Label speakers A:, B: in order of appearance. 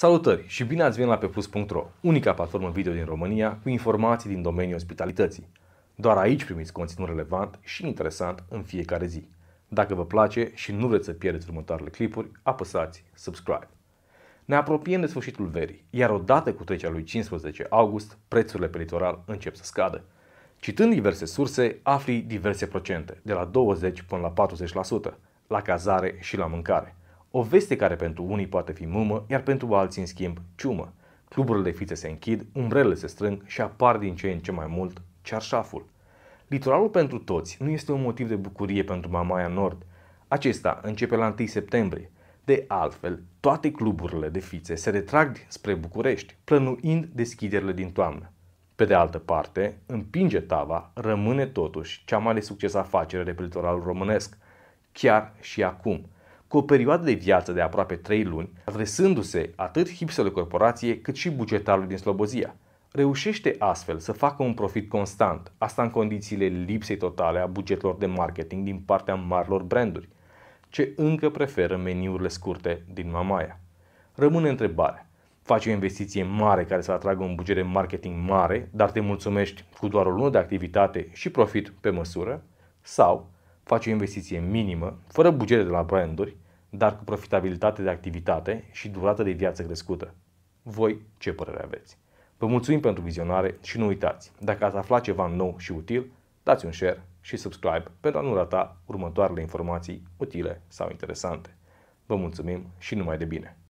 A: Salutări și bine ați venit la PePlus.ro, unica platformă video din România cu informații din domeniul ospitalității. Doar aici primiți conținut relevant și interesant în fiecare zi. Dacă vă place și nu vreți să pierdeți următoarele clipuri, apăsați subscribe. Ne apropiem de sfârșitul verii, iar odată cu trecerea lui 15 august, prețurile pe litoral încep să scadă. Citând diverse surse, afli diverse procente, de la 20 până la 40%, la cazare și la mâncare. O veste care pentru unii poate fi mumă, iar pentru alții, în schimb, ciumă. Cluburile de fițe se închid, umbrele se strâng și apar din ce în ce mai mult cearșaful. Litoralul pentru toți nu este un motiv de bucurie pentru Mamaia Nord. Acesta începe la 1 septembrie. De altfel, toate cluburile de fițe se retrag spre București, plănuind deschiderile din toamnă. Pe de altă parte, împinge tava rămâne totuși cea mai de succes afacere de pe litoralul românesc, chiar și acum – cu o perioadă de viață de aproape 3 luni, adresându-se atât hipselor corporației, cât și bugetarului din Slobozia. Reușește astfel să facă un profit constant, asta în condițiile lipsei totale a bugetelor de marketing din partea marilor branduri, ce încă preferă meniurile scurte din Mamaia. Rămâne întrebarea. Faci o investiție mare care să atragă un buget de marketing mare, dar te mulțumești cu doar o lună de activitate și profit pe măsură? Sau faci o investiție minimă, fără bugete de la branduri, dar cu profitabilitate de activitate și durată de viață crescută. Voi ce părere aveți? Vă mulțumim pentru vizionare și nu uitați, dacă ați aflat ceva nou și util, dați un share și subscribe pentru a nu rata următoarele informații utile sau interesante. Vă mulțumim și numai de bine!